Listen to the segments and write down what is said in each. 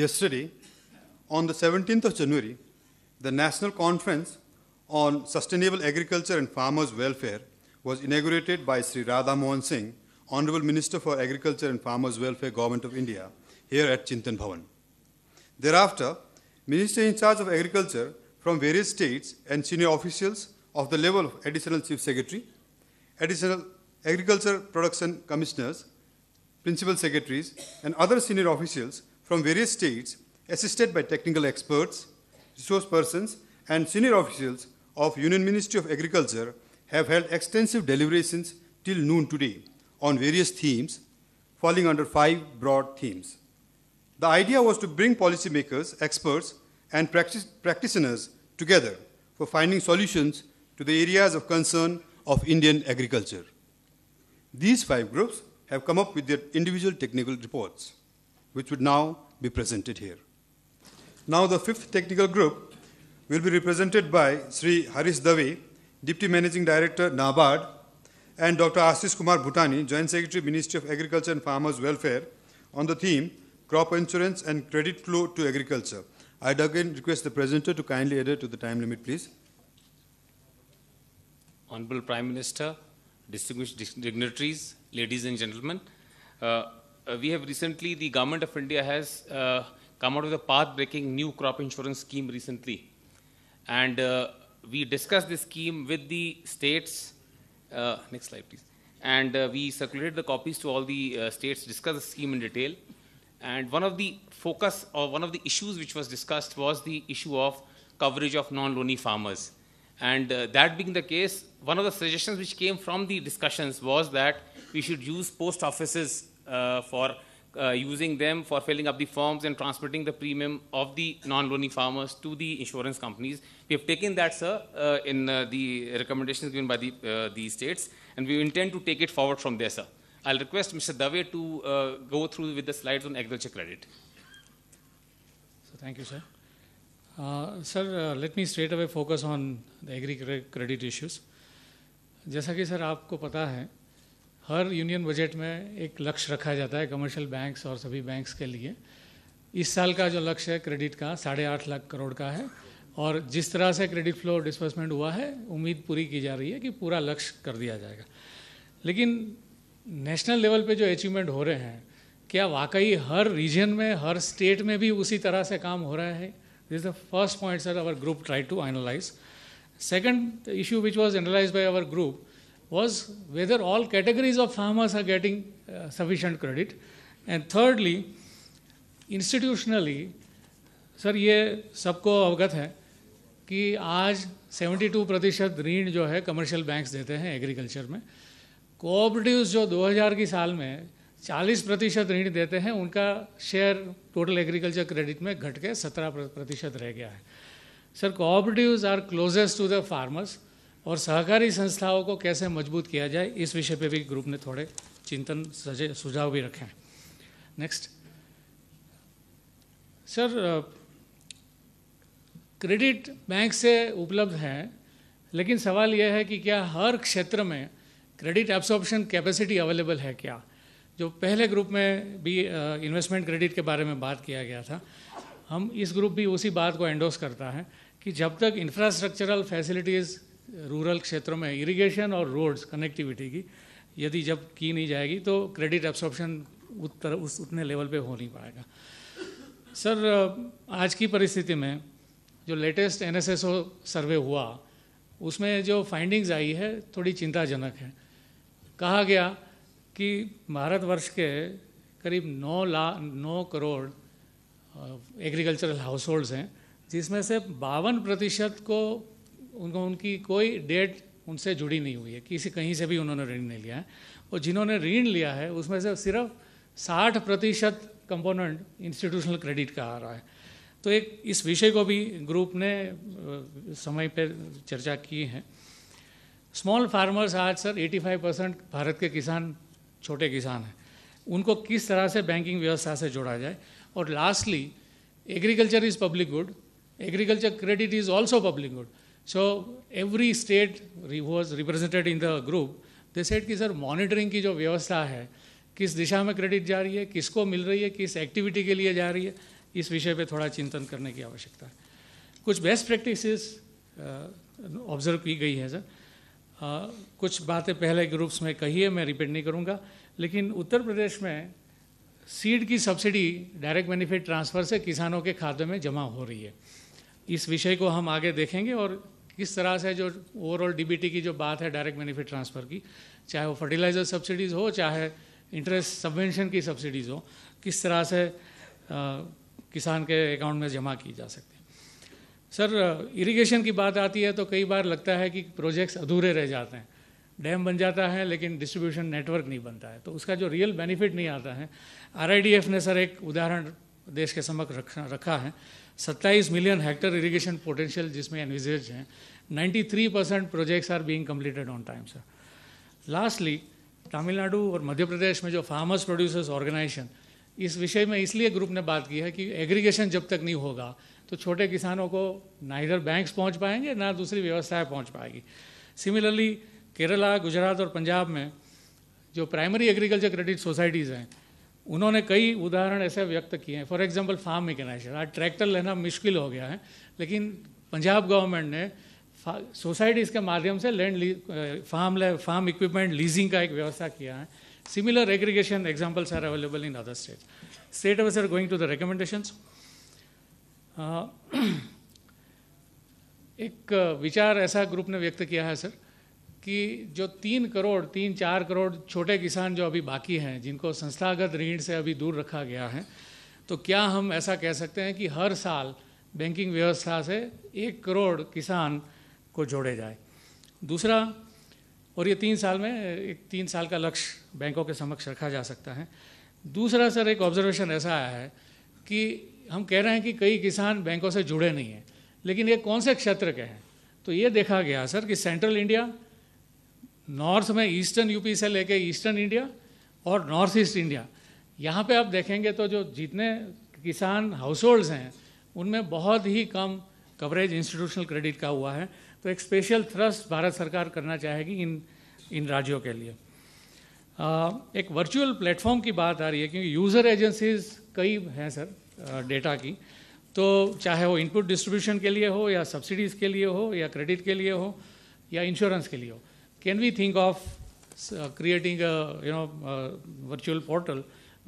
Yesterday, on the 17th of January, the National Conference on Sustainable Agriculture and Farmers' Welfare was inaugurated by Sri Radha Mohan Singh, Honorable Minister for Agriculture and Farmers' Welfare, Government of India, here at Chintan Bhavan. Thereafter, Minister in charge of Agriculture from various states and senior officials of the level of Additional Chief Secretary, Additional Agriculture Production Commissioners, Principal Secretaries, and other senior officials from various states, assisted by technical experts, resource persons, and senior officials of Union Ministry of Agriculture have held extensive deliberations till noon today on various themes, falling under five broad themes. The idea was to bring policymakers, experts, and practice practitioners together for finding solutions to the areas of concern of Indian agriculture. These five groups have come up with their individual technical reports which would now be presented here. Now the fifth technical group will be represented by Sri Harish Davi, Deputy Managing Director, NABARD, and Dr. Ashish Kumar Bhutani, Joint Secretary, Ministry of Agriculture and Farmers Welfare, on the theme Crop Insurance and Credit Flow to Agriculture. I again request the presenter to kindly adhere to the time limit, please. Honorable Prime Minister, distinguished dignitaries, ladies and gentlemen, uh, uh, we have recently, the government of India has uh, come out with a path-breaking new crop insurance scheme recently. And uh, we discussed this scheme with the states. next slide, please. And we circulated the copies to all the states, discussed the scheme in detail. And one of the focus or one of the issues which was discussed was the issue of coverage of non-loony farmers. And uh, that being the case, one of the suggestions which came from the discussions was that we should use post offices uh, for uh, using them for filling up the forms and transmitting the premium of the non-loaning farmers to the insurance companies. We have taken that, sir, uh, in the recommendations given by the, the states, and we intend to take it forward from there, sir. I'll request Mr. Dave to go through with the slides on agriculture credit. So thank you, sir. Uh, sir let me straight away focus on the agri credit issues जैसा कि sir आपको पता है हर union budget में एक लक्ष्य रखा जाता है कमर्शियल बैंक्स और सभी बैंक्स के लिए इस साल का जो लक्ष्य है क्रेडिट का साढ़े आठ लाख करोड़ का है और जिस तरह से क्रेडिट फ्लो डिसबर्समेंट हुआ है उम्मीद पूरी की जा रही है कि पूरा लक्ष्य कर दिया जाएगा लेकिन नेशनल लेवल पे जो अचीवमेंट हो रहे हैं क्या वाकई हर रीजन में हर स्टेट में भी उसी तरह से काम हो रहा है this the first point sir our group try to analyse second issue which was analyse by our group was whether all categories of farmers are getting uh, sufficient credit. And thirdly, institutionally sir ये सबको अवगत है कि आज 72 प्रतिशत ऋण जो है कमर्शियल बैंक्स देते हैं एग्रीकल्चर में कोऑपरेटिव्स जो 2000 की साल में 40 प्रतिशत ऋण देते हैं उनका शेयर टोटल एग्रीकल्चर क्रेडिट में घट के 17 प्रतिशत रह गया है sir cooperatives are closest to the farmers और सहकारी संस्थाओं को कैसे मजबूत किया जाए इस विषय पे भी ग्रुप ने थोड़े चिंतन सजे सुझाव भी रखे हैं नेक्स्ट सर क्रेडिट बैंक से उपलब्ध हैं लेकिन सवाल यह है कि क्या हर क्षेत्र में क्रेडिट एब्सॉर्प्शन कैपेसिटी अवेलेबल है क्या जो पहले ग्रुप में भी इन्वेस्टमेंट क्रेडिट के बारे में बात किया गया था हम इस ग्रुप भी उसी बात को एंडोस करता है कि जब तक इंफ्रास्ट्रक्चरल फैसिलिटीज़ रूरल क्षेत्रों में इरिगेशन और रोड्स कनेक्टिविटी की यदि जब की नहीं जाएगी तो क्रेडिट एब्सॉर्प्शन उत्तर उस उतने लेवल पे हो नहीं पाएगा सर आज की परिस्थिति में जो लेटेस्ट एन सर्वे हुआ उसमें जो फाइंडिंग्स आई है थोड़ी चिंताजनक है कहा गया कि भारतवर्ष के करीब नौ लाख नौ करोड़ एग्रीकल्चरल हाउस होल्ड्स हैं जिसमें से बावन प्रतिशत को उनको उनकी कोई डेट उनसे जुड़ी नहीं हुई है किसी कहीं से भी उन्होंने ऋण नहीं लिया है और जिन्होंने ऋण लिया है उसमें से सिर्फ साठ प्रतिशत कंपोनेंट इंस्टीट्यूशनल क्रेडिट का आ रहा है तो एक इस विषय को भी ग्रुप ने समय पर चर्चा की है स्मॉल फार्मर्स आज सर 85 परसेंट भारत के किसान छोटे किसान हैं उनको किस तरह से बैंकिंग व्यवस्था से जोड़ा जाए और lastly agriculture is public good agriculture credit is also public good so every state was represented in the group they set कि सर मॉनिटरिंग की जो व्यवस्था है किस दिशा में क्रेडिट जा रही है किसको मिल रही है किस एक्टिविटी के लिए जा रही है इस विषय पे थोड़ा चिंतन करने की आवश्यकता है कुछ बेस्ट प्रैक्टिसेस ऑब्जर्व की गई है सर Uh, कुछ बातें पहले ग्रुप्स में कही है मैं रिपीट नहीं करूंगा लेकिन उत्तर प्रदेश में सीड की सब्सिडी डायरेक्ट बेनिफिट ट्रांसफ़र से किसानों के खाते में जमा हो रही है इस विषय को हम आगे देखेंगे और इस तरह से जो ओवरऑल डीबीटी की जो बात है डायरेक्ट बेनिफिट ट्रांसफ़र की चाहे वो फर्टिलाइज़र सब्सिडीज़ हो चाहे इंटरेस्ट सबवेंशन की सब्सिडीज़ हो किस तरह से आ, किसान के अकाउंट में जमा की जा सकती है सर इरिगेशन की बात आती है तो कई बार लगता है कि प्रोजेक्ट्स अधूरे रह जाते हैं डैम बन जाता है लेकिन डिस्ट्रीब्यूशन नेटवर्क नहीं बनता है तो उसका जो रियल बेनिफिट नहीं आता है आरआईडीएफ ने सर एक उदाहरण देश के समक्ष रखा है सत्ताईस मिलियन हेक्टर इरिगेशन पोटेंशियल जिसमें एनविजेज हैं 93 percent projects are being completed on time sir lastly Tamil Nadu और मध्य प्रदेश में जो फार्मर्स प्रोड्यूसर्स ऑर्गेनाइजेशन इस विषय में इसलिए ग्रुप ने बात की है कि एग्रीगेशन जब तक नहीं होगा तो छोटे किसानों को ना इधर बैंक्स पहुँच पाएंगे ना दूसरी व्यवस्थाएँ पहुँच पाएगी सिमिलरली केरला गुजरात और पंजाब में जो प्राइमरी एग्रीकल्चर क्रेडिट सोसाइटीज़ हैं उन्होंने कई उदाहरण ऐसे व्यक्त किए हैं फॉर एग्जाम्पल फार्म मेकेनाइजेशन आज ट्रैक्टर लेना मुश्किल हो गया है लेकिन पंजाब गवर्नमेंट ने सोसाइटीज़ के माध्यम से land farm farm equipment leasing का एक व्यवस्था किया है similar aggregation examples are available in other state state of are going to the recommendation एक विचार ऐसा ग्रुप ने व्यक्त किया है सर कि जो तीन करोड़ तीन चार करोड़ छोटे किसान जो अभी बाकी हैं जिनको संस्थागत ऋण से अभी दूर रखा गया है तो क्या हम ऐसा कह सकते हैं कि हर साल बैंकिंग व्यवस्था से एक करोड़ किसान को जोड़े जाए दूसरा और ये तीन साल में एक तीन साल का लक्ष्य बैंकों के समक्ष रखा जा सकता है दूसरा सर एक ऑब्जर्वेशन ऐसा आया है कि हम कह रहे हैं कि कई किसान बैंकों से जुड़े नहीं हैं लेकिन ये कौन से क्षेत्र के हैं तो ये देखा गया सर कि सेंट्रल इंडिया नॉर्थ में ईस्टर्न यूपी से लेके ईस्टर्न इंडिया और नॉर्थ ईस्ट इंडिया यहाँ पे आप देखेंगे तो जो जितने किसान हाउस होल्ड्स हैं उनमें बहुत ही कम कवरेज इंस्टीट्यूशनल क्रेडिट का हुआ है तो एक स्पेशल थ्रस्ट भारत सरकार करना चाहेगी इन इन राज्यों के लिए आ, एक वर्चुअल प्लेटफॉर्म की बात आ रही है क्योंकि यूज़र एजेंसीज कई हैं सर डेटा की तो चाहे वो इनपुट डिस्ट्रीब्यूशन के लिए हो या सब्सिडीज़ के लिए हो या क्रेडिट के लिए हो या इंश्योरेंस के लिए हो can we think of uh, creating a you know a virtual portal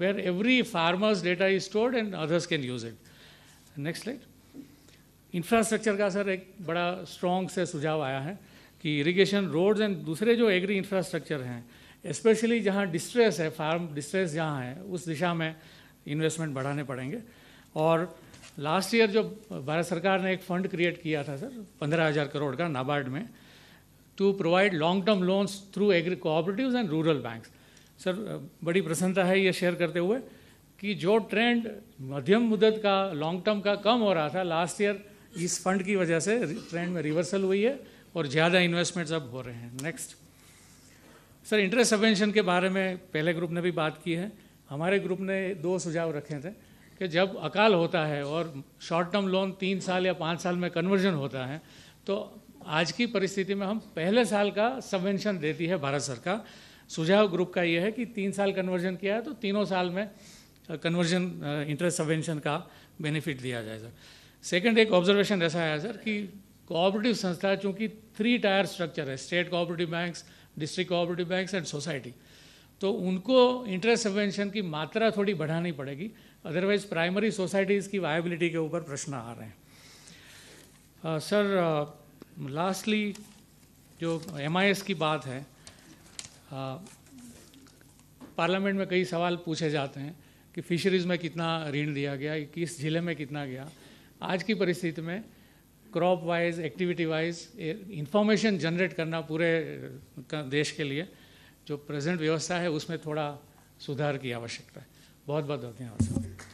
where every farmer's data is stored and others can use it? Next slide infrastructure का सर एक बड़ा स्ट्रॉन्ग से सुझाव आया है कि इरिगेशन रोड्स एंड दूसरे जो एग्री इंफ्रास्ट्रक्चर हैं स्पेशली जहाँ डिस्ट्रेस है फार्म डिस्ट्रेस जहाँ है उस दिशा में इन्वेस्टमेंट बढ़ाने पड़ेंगे और लास्ट ईयर जो भारत सरकार ने एक फ़ंड क्रिएट किया था सर पंद्रह हज़ार करोड़ का नाबार्ड में to provide long-term loans through agri cooperatives and rural banks. Sir uh, बड़ी प्रसन्नता है ये शेयर करते हुए कि जो ट्रेंड मध्यम मुदत का लॉन्ग टर्म का कम हो रहा था लास्ट ईयर इस फंड की वजह से ट्रेंड में रिवर्सल हुई है और ज़्यादा investments अब हो रहे हैं नेक्स्ट सर इंटरेस्ट सबवेंशन के बारे में पहले ग्रुप ने भी बात की है हमारे ग्रुप ने दो सुझाव रखे थे कि जब अकाल होता है और शॉर्ट टर्म लोन तीन साल या पाँच साल में कन्वर्जन होता है तो आज की परिस्थिति में हम पहले साल का सबवेंशन देती है भारत सरकार सुझाव ग्रुप का यह है कि तीन साल कन्वर्जन किया है तो तीनों साल में कन्वर्जन इंटरेस्ट सबवेंशन का बेनिफिट दिया जाए सर सेकेंड एक ऑब्जर्वेशन ऐसा है सर कि कोऑपरेटिव संस्था चूंकि थ्री टायर स्ट्रक्चर है state cooperative banks district cooperative banks and society तो उनको इंटरेस्ट सबवेंशन की मात्रा थोड़ी बढ़ानी पड़ेगी अदरवाइज प्राइमरी सोसाइटीज़ की वायबिलिटी के ऊपर प्रश्न आ रहे हैं सर uh, लास्टली जो एम की बात है पार्लियामेंट में कई सवाल पूछे जाते हैं कि फिशरीज़ में कितना ऋण दिया गया किस ज़िले में कितना गया आज की परिस्थिति में crop wise activity wise information generate करना पूरे देश के लिए जो प्रेजेंट व्यवस्था है उसमें थोड़ा सुधार की आवश्यकता है बहुत बहुत धन्यवाद